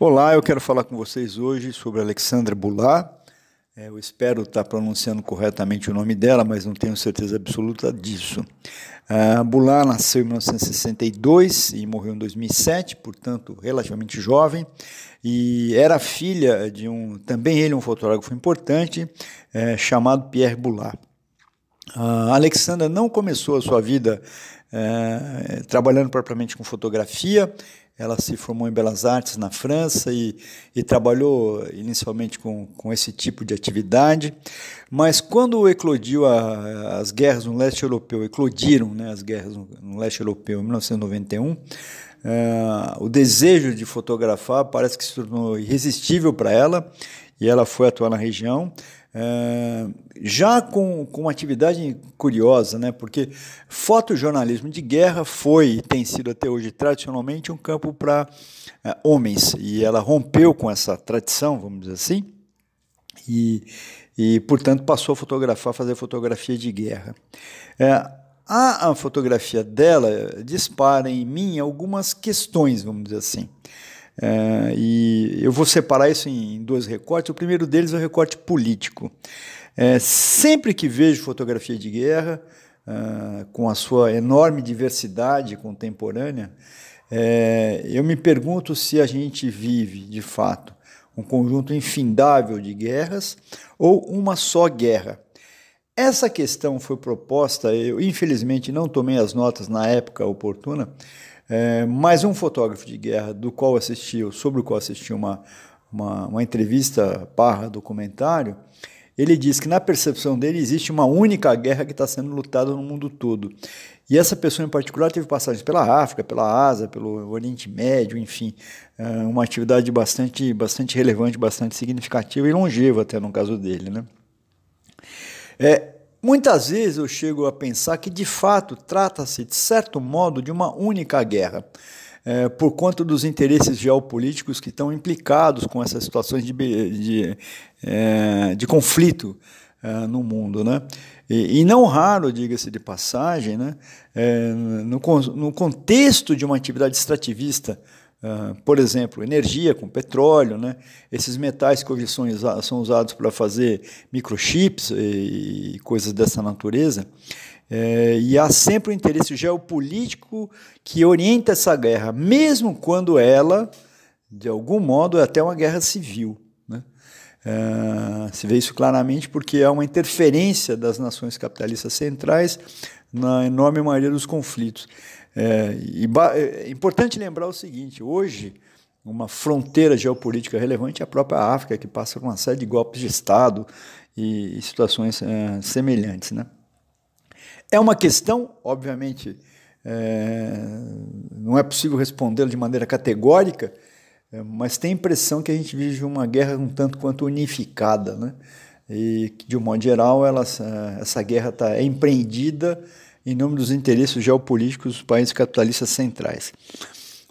Olá, eu quero falar com vocês hoje sobre Alexandra Bular. É, eu espero estar pronunciando corretamente o nome dela, mas não tenho certeza absoluta disso. É, Bular nasceu em 1962 e morreu em 2007, portanto, relativamente jovem, e era filha de um, também ele um fotógrafo importante, é, chamado Pierre Bular. Ah, Alexandra não começou a sua vida trabalhando propriamente com fotografia, ela se formou em Belas Artes na França e, e trabalhou inicialmente com, com esse tipo de atividade. Mas quando eclodiu a, as guerras no leste europeu, eclodiram né, as guerras no, no leste europeu em 1991, Uh, eh, o desejo de fotografar parece que se tornou irresistível para ela e ela foi atuar na região. É, já com, com uma atividade curiosa, né? porque fotojornalismo de guerra foi e tem sido até hoje tradicionalmente um campo para é, homens, e ela rompeu com essa tradição, vamos dizer assim, e, e portanto passou a fotografar, fazer fotografia de guerra. É, a, a fotografia dela dispara em mim algumas questões, vamos dizer assim. e eu vou separar isso em, dois recortes. O primeiro deles é o recorte político. É, sempre que vejo fotografia de guerra, ah, com a sua enorme diversidade contemporânea, é, eu me pergunto se a gente vive, de fato, um conjunto infindável de guerras ou uma só guerra. Essa questão foi proposta, eu infelizmente não tomei as notas na época oportuna, é, mas um fotógrafo de guerra do qual assistiu, sobre o qual assisti uma, uma, uma entrevista barra documentário, ele diz que na percepção dele existe uma única guerra que está sendo lutada no mundo todo. E essa pessoa em particular teve passagens pela África, pela Ásia, pelo Oriente Médio, enfim, eh, uma atividade bastante, bastante relevante, bastante significativa e longeva até no caso dele, né? É, muitas vezes eu chego a pensar que de fato trata-se de certo modo de uma única guerra é, por conta dos interesses geopolíticos que estão implicados com essas situações de, de, é, de conflito é, no mundo. Né? E, e não raro, diga-se de passagem, né? É, no, no contexto de uma atividade extrativista, Uh, por exemplo, energia com petróleo, né? esses metais que hoje são, são usados para fazer microchips e, e coisas dessa natureza, é, e há sempre um interesse geopolítico que orienta essa guerra, mesmo quando ela, de algum modo, é até uma guerra civil. Né? É, se vê isso claramente porque há uma interferência das nações capitalistas centrais na enorme maioria dos conflitos. É, é, é importante lembrar o seguinte: hoje, uma fronteira geopolítica relevante é a própria África, que passa por uma série de golpes de Estado e, e situações é, semelhantes. Né? É uma questão, obviamente, é, não é possível respondê-la de maneira categórica, é, mas tem a impressão que a gente vive uma guerra um tanto quanto unificada, né? E que, de um modo geral, ela, é, essa guerra tá, é empreendida em nome dos interesses geopolíticos dos países capitalistas centrais.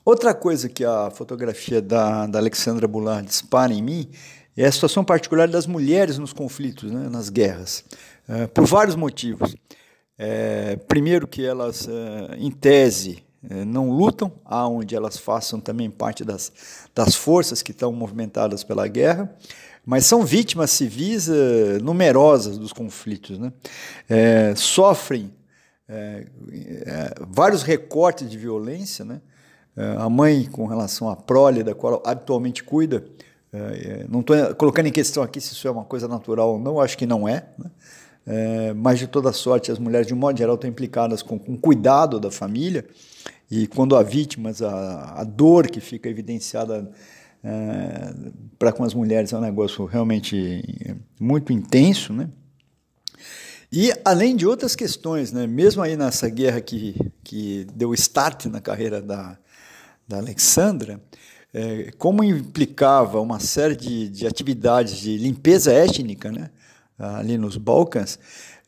Outra coisa que a fotografia da, da Alexandra Boulard dispara em mim é a situação particular das mulheres nos conflitos, né, nas guerras, é, por vários motivos. É, primeiro que elas, é, em tese, é, não lutam, aonde elas façam também parte das, das forças que estão movimentadas pela guerra, mas são vítimas civis uh, numerosas dos conflitos. Né? É, sofrem é, é, vários recortes de violência. Né? a mãe, com relação à prole, da qual habitualmente cuida, não estou colocando em questão aqui se isso é uma coisa natural ou não, acho que não é. Né? É, mas de toda sorte, as mulheres, de um modo geral, estão implicadas com, o cuidado da família. E quando há vítimas, a, a dor que fica evidenciada é, para com as mulheres é um negócio realmente é, muito intenso, né? E além de outras questões, né? mesmo aí nessa guerra que, que deu start na carreira da, da Alexandra, é, como implicava uma série de, de atividades de limpeza étnica, né? ali nos Balcãs,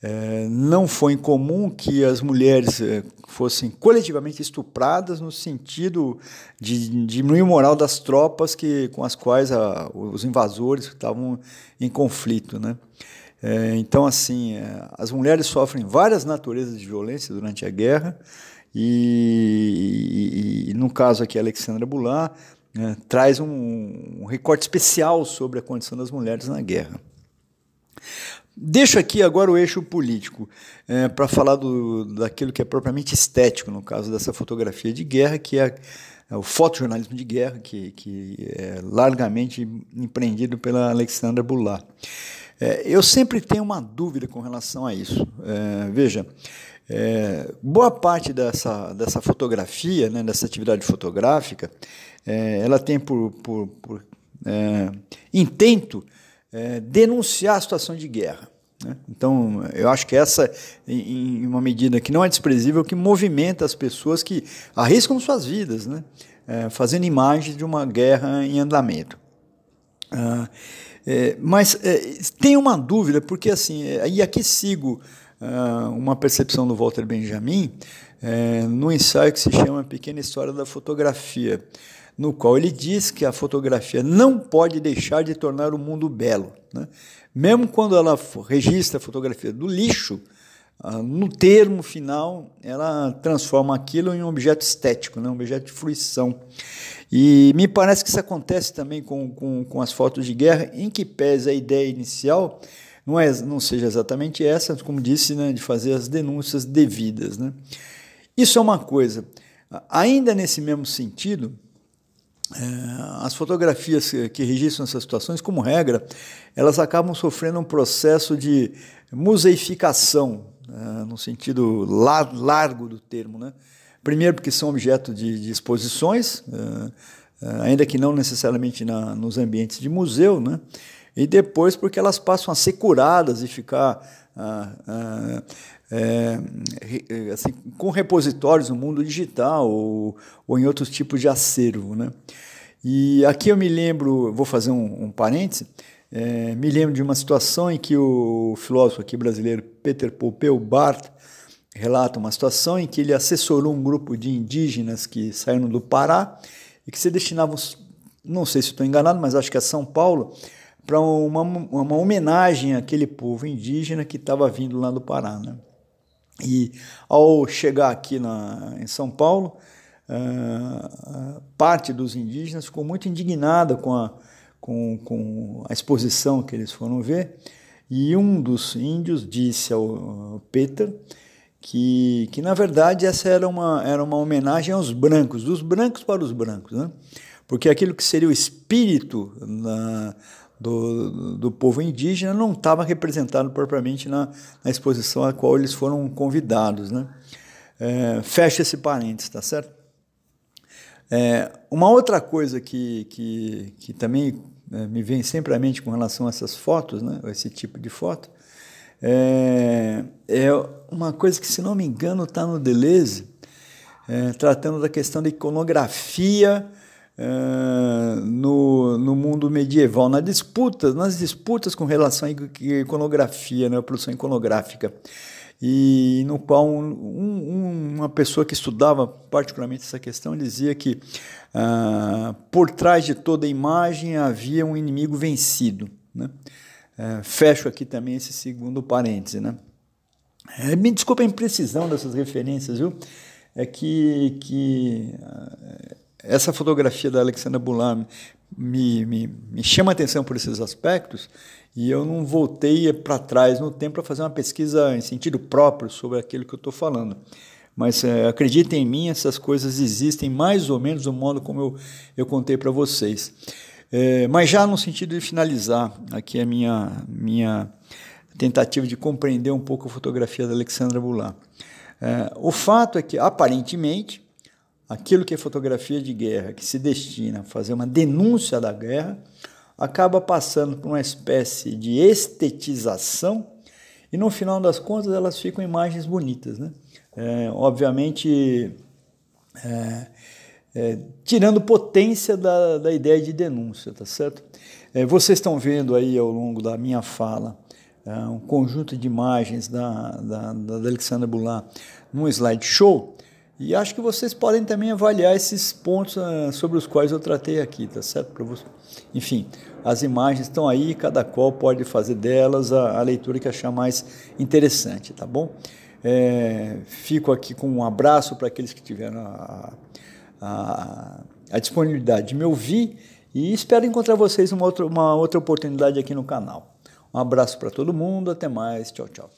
é, não foi incomum que as mulheres é, fossem coletivamente estupradas no sentido de diminuir o moral das tropas que, com as quais a, os invasores estavam em conflito. Né? É, então, assim, as mulheres sofrem várias naturezas de violência durante a guerra, e, e, e no caso aqui, Alexandra Bulan né, traz um, um recorte especial sobre a condição das mulheres na guerra. Deixo aqui agora o eixo político é, para falar do, daquilo que é propriamente estético, no caso dessa fotografia de guerra, que é, é o fotojornalismo de guerra, que, que é largamente empreendido pela Alexandra Bular. É, eu sempre tenho uma dúvida com relação a isso. É, veja, é, boa parte dessa, dessa fotografia, né, dessa atividade fotográfica, é, ela tem por, por, por é, intento é, denunciar a situação de guerra. Né? Então, eu acho que essa, em, em uma medida que não é desprezível, que movimenta as pessoas que arriscam suas vidas, né? é, fazendo imagens de uma guerra em andamento. Ah, é, mas é, tem uma dúvida, porque assim, é, e aqui sigo ah, uma percepção do Walter Benjamin, é, no ensaio que se chama Pequena História da Fotografia no qual ele diz que a fotografia não pode deixar de tornar o mundo belo. Né? Mesmo quando ela registra a fotografia do lixo, ah, no termo final, ela transforma aquilo em um objeto estético, né? um objeto de fruição. E me parece que isso acontece também com, com, com as fotos de guerra, em que pese a ideia inicial não, é, não seja exatamente essa, como disse, né, de fazer as denúncias devidas. Né? Isso é uma coisa. Ainda nesse mesmo sentido, é, as fotografias que registram essas situações, como regra, elas acabam sofrendo um processo de museificação, né, no sentido largo do termo. Né? Primeiro, porque são objeto de, de exposições, é, é, ainda que não necessariamente na, nos ambientes de museu, né? e depois, porque elas passam a ser curadas e ficar ah, ah, é, eh, assim, com repositórios no mundo digital ou, ou em outros tipos de acervo. Né? E aqui eu me lembro, vou fazer um, um parêntese, é, me lembro de uma situação em que o filósofo aqui brasileiro Peter Popeu Barth relata uma situação em que ele assessorou um grupo de indígenas que saíram do Pará e que se destinavam, não sei se estou enganado, mas acho que a é São Paulo, para uma, uma homenagem àquele povo indígena que estava vindo lá do Pará. Né? E ao chegar aqui na, em São Paulo, uh, parte dos indígenas ficou muito indignada com a, com, com a exposição que eles foram ver, e um dos índios disse ao Peter que, que na verdade, essa era uma, era uma homenagem aos brancos, dos brancos para os brancos, né? porque aquilo que seria o espírito na, do, do povo indígena não estava representado propriamente na, na, exposição a qual eles foram convidados. Né? É, fecha esse parênteses, tá certo? É, uma outra coisa que, que, que também é, me vem sempre à mente com relação a essas fotos, né, esse tipo de foto, é, é uma coisa que, se não me engano, está no Deleuze, é, tratando da questão da iconografia eh, no, no mundo medieval, nas disputas, nas disputas com relação à iconografia, né, à produção iconográfica, e no qual um, um, uma pessoa que estudava particularmente essa questão dizia que uh, por trás de toda imagem havia um inimigo vencido. Né? Uh, fecho aqui também esse segundo parêntese. Né? Eh, me desculpa a imprecisão dessas referências, viu? É que, que ah, essa fotografia da Alexandra Bulam me, me, me chama a atenção por esses aspectos e eu não voltei para trás no tempo para fazer uma pesquisa em sentido próprio sobre aquilo que eu estou falando. Mas é, acreditem em mim, essas coisas existem mais ou menos do modo como eu, eu contei para vocês. É, mas já no sentido de finalizar aqui a minha, minha tentativa de compreender um pouco a fotografia da Alexandra Bulan. É, o fato é que, aparentemente, aquilo que é fotografia de guerra, que se destina a fazer uma denúncia da guerra, acaba passando por uma espécie de estetização e no final das contas elas ficam imagens bonitas. Né? É, obviamente, é, é, tirando potência da, da ideia de denúncia, tá certo? É, vocês estão vendo aí ao longo da minha fala é, um conjunto de imagens da, da, da Alexandra Bular num slideshow. E acho que vocês podem também avaliar esses pontos uh, sobre os quais eu tratei aqui, tá certo? Enfim, as imagens estão aí, cada qual pode fazer delas a, a leitura que achar mais interessante, tá bom? É, fico aqui com um abraço para aqueles que tiveram a, a, a, disponibilidade de me ouvir e espero encontrar vocês uma outra, uma outra oportunidade aqui no canal. Um abraço para todo mundo, até mais, tchau, tchau.